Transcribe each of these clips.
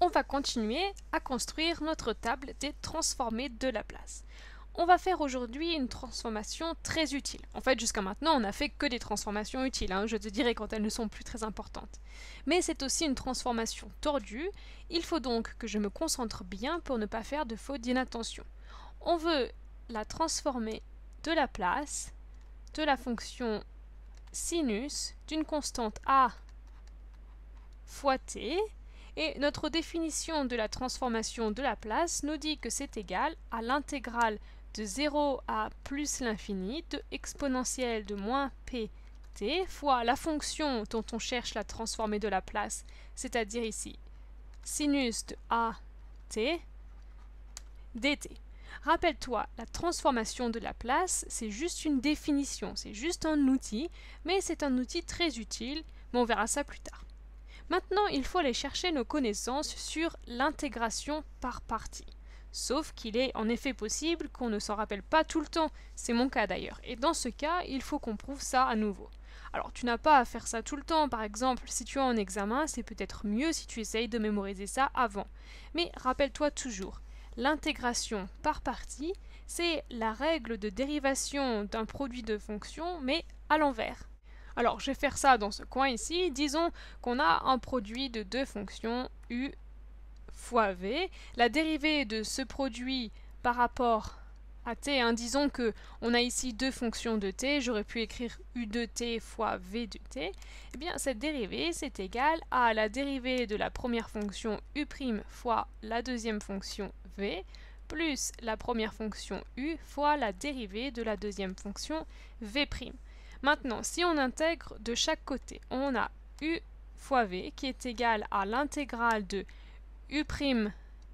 on va continuer à construire notre table des transformées de la place. On va faire aujourd'hui une transformation très utile. En fait, jusqu'à maintenant, on n'a fait que des transformations utiles, hein, je te dirai quand elles ne sont plus très importantes. Mais c'est aussi une transformation tordue, il faut donc que je me concentre bien pour ne pas faire de faute d'inattention. On veut la transformer de la place de la fonction sinus d'une constante a fois t et notre définition de la transformation de la place nous dit que c'est égal à l'intégrale de 0 à plus l'infini de exponentielle de moins p fois la fonction dont on cherche la transformée de la place, c'est-à-dire ici sinus de a t dt. Rappelle-toi, la transformation de la place, c'est juste une définition, c'est juste un outil, mais c'est un outil très utile, mais on verra ça plus tard. Maintenant, il faut aller chercher nos connaissances sur l'intégration par partie. Sauf qu'il est en effet possible qu'on ne s'en rappelle pas tout le temps, c'est mon cas d'ailleurs, et dans ce cas, il faut qu'on prouve ça à nouveau. Alors tu n'as pas à faire ça tout le temps, par exemple, si tu es en examen, c'est peut-être mieux si tu essayes de mémoriser ça avant. Mais rappelle-toi toujours, l'intégration par partie, c'est la règle de dérivation d'un produit de fonction, mais à l'envers. Alors, je vais faire ça dans ce coin ici. Disons qu'on a un produit de deux fonctions u fois v. La dérivée de ce produit par rapport à t, hein, disons que on a ici deux fonctions de t, j'aurais pu écrire u de t fois v de t, eh bien cette dérivée c'est égal à la dérivée de la première fonction u' fois la deuxième fonction v, plus la première fonction u fois la dérivée de la deuxième fonction v'. Maintenant, si on intègre de chaque côté, on a u fois v qui est égal à l'intégrale de u'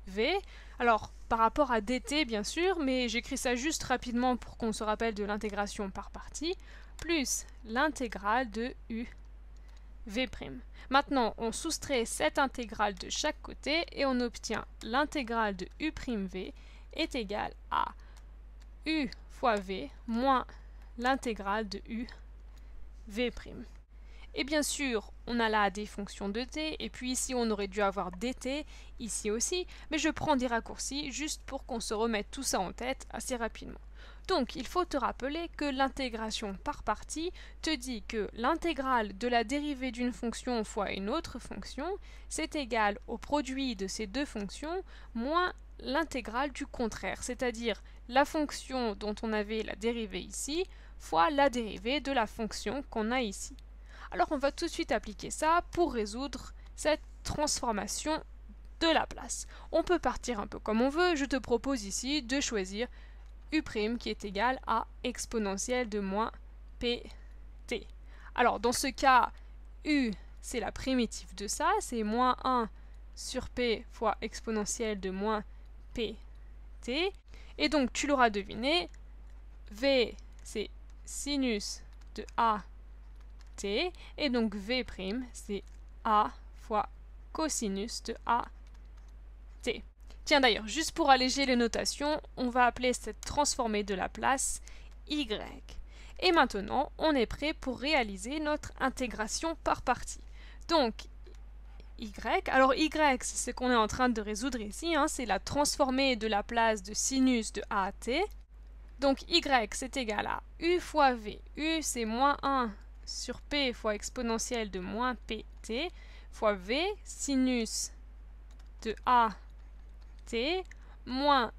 v. Alors, par rapport à dt, bien sûr, mais j'écris ça juste rapidement pour qu'on se rappelle de l'intégration par partie, plus l'intégrale de u v'. Maintenant, on soustrait cette intégrale de chaque côté et on obtient l'intégrale de u' v est égale à u fois v moins l'intégrale de U V'. Et bien sûr, on a là des fonctions de t, et puis ici on aurait dû avoir dt, ici aussi, mais je prends des raccourcis juste pour qu'on se remette tout ça en tête assez rapidement. Donc il faut te rappeler que l'intégration par partie te dit que l'intégrale de la dérivée d'une fonction fois une autre fonction, c'est égal au produit de ces deux fonctions moins l'intégrale du contraire, c'est-à-dire la fonction dont on avait la dérivée ici fois la dérivée de la fonction qu'on a ici. Alors on va tout de suite appliquer ça pour résoudre cette transformation de la place. On peut partir un peu comme on veut, je te propose ici de choisir u' qui est égal à exponentielle de moins pt. Alors dans ce cas, u c'est la primitive de ça, c'est moins 1 sur p fois exponentielle de moins pt. Et donc, tu l'auras deviné, V, c'est sinus de A, T. Et donc, V', c'est A fois cosinus de A, T. Tiens d'ailleurs, juste pour alléger les notations, on va appeler cette transformée de la place Y. Et maintenant, on est prêt pour réaliser notre intégration par partie. Donc, alors y, c'est ce qu'on est en train de résoudre ici, hein, c'est la transformée de la place de sinus de a à t. Donc y, c'est égal à u fois v. u, c'est moins 1 sur p fois exponentielle de moins pt fois v sinus de a t moins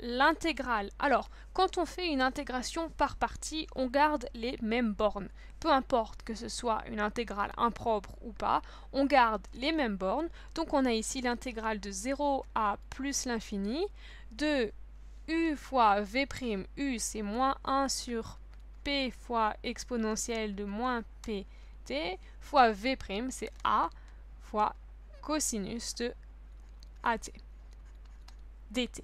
l'intégrale. Alors, quand on fait une intégration par partie, on garde les mêmes bornes. Peu importe que ce soit une intégrale impropre ou pas, on garde les mêmes bornes. Donc on a ici l'intégrale de 0 à plus l'infini de u fois v prime u, c'est moins 1 sur p fois exponentielle de moins pt fois v prime, c'est a fois cosinus de at dt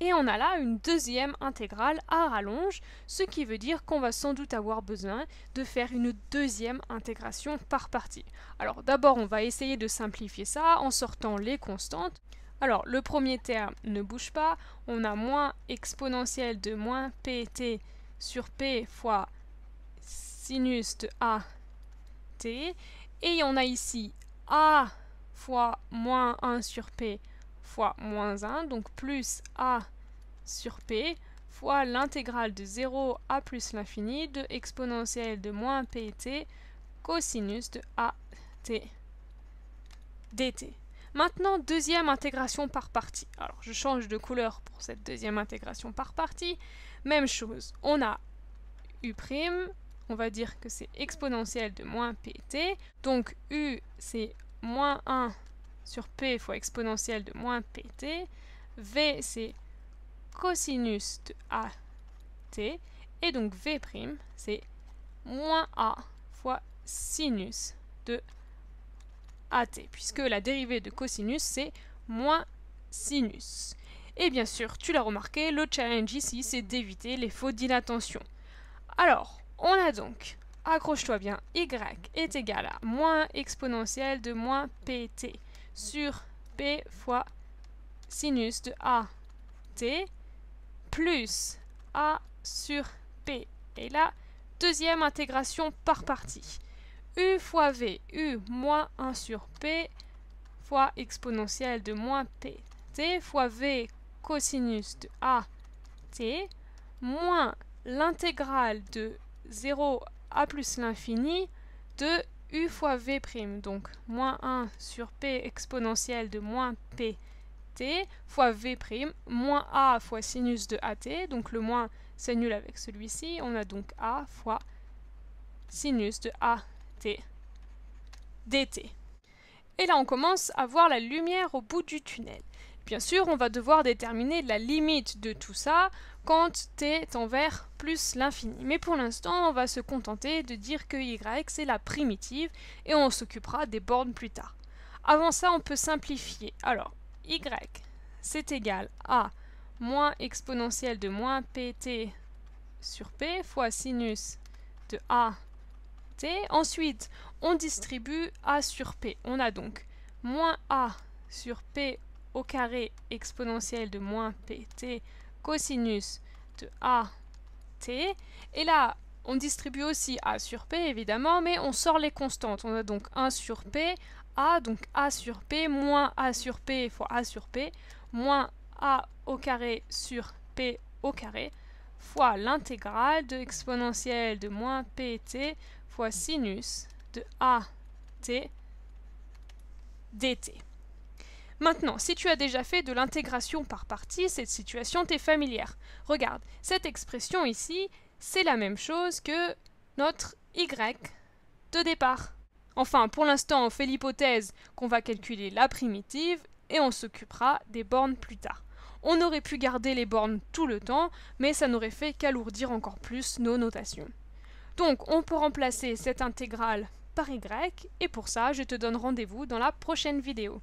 et on a là une deuxième intégrale à rallonge, ce qui veut dire qu'on va sans doute avoir besoin de faire une deuxième intégration par partie. Alors d'abord on va essayer de simplifier ça en sortant les constantes. Alors le premier terme ne bouge pas, on a moins exponentielle de moins pt sur p fois sinus de a t, et on a ici a fois moins 1 sur p fois moins 1, donc plus a sur p fois l'intégrale de 0 à plus l'infini de exponentielle de moins pt cosinus de at dt. Maintenant, deuxième intégration par partie. Alors, je change de couleur pour cette deuxième intégration par partie. Même chose, on a u', on va dire que c'est exponentielle de moins pt. Donc u, c'est moins 1 sur P fois exponentielle de moins PT. V, c'est cosinus de AT. Et donc V', c'est moins A fois sinus de AT, puisque la dérivée de cosinus, c'est moins sinus. Et bien sûr, tu l'as remarqué, le challenge ici, c'est d'éviter les fautes d'inattention. Alors, on a donc, accroche-toi bien, y est égal à moins exponentielle de moins pt sur P fois sinus de A T plus A sur P. Et là, deuxième intégration par partie. U fois V, U moins 1 sur P fois exponentielle de moins P. T fois V cosinus de A T moins l'intégrale de 0 à plus l'infini de u fois v prime, donc moins 1 sur p exponentielle de moins p t fois v prime, moins a fois sinus de at, donc le moins s'annule avec celui-ci, on a donc a fois sinus de at dt. Et là on commence à voir la lumière au bout du tunnel. Bien sûr, on va devoir déterminer la limite de tout ça quand t est envers plus l'infini. Mais pour l'instant, on va se contenter de dire que y c'est la primitive et on s'occupera des bornes plus tard. Avant ça, on peut simplifier. Alors, y c'est égal à moins exponentielle de moins pt sur p fois sinus de a t. Ensuite, on distribue a sur p. On a donc moins a sur p au carré exponentiel de moins pt cosinus de a t. Et là, on distribue aussi a sur p évidemment, mais on sort les constantes. On a donc 1 sur p, a, donc a sur p, moins a sur p fois a sur p, moins a au carré sur p au carré, fois l'intégrale de exponentielle de moins pt fois sinus de a t dt. Maintenant, si tu as déjà fait de l'intégration par partie, cette situation t'est familière. Regarde, cette expression ici, c'est la même chose que notre y de départ. Enfin, pour l'instant, on fait l'hypothèse qu'on va calculer la primitive et on s'occupera des bornes plus tard. On aurait pu garder les bornes tout le temps, mais ça n'aurait fait qu'alourdir encore plus nos notations. Donc, on peut remplacer cette intégrale par y, et pour ça, je te donne rendez-vous dans la prochaine vidéo.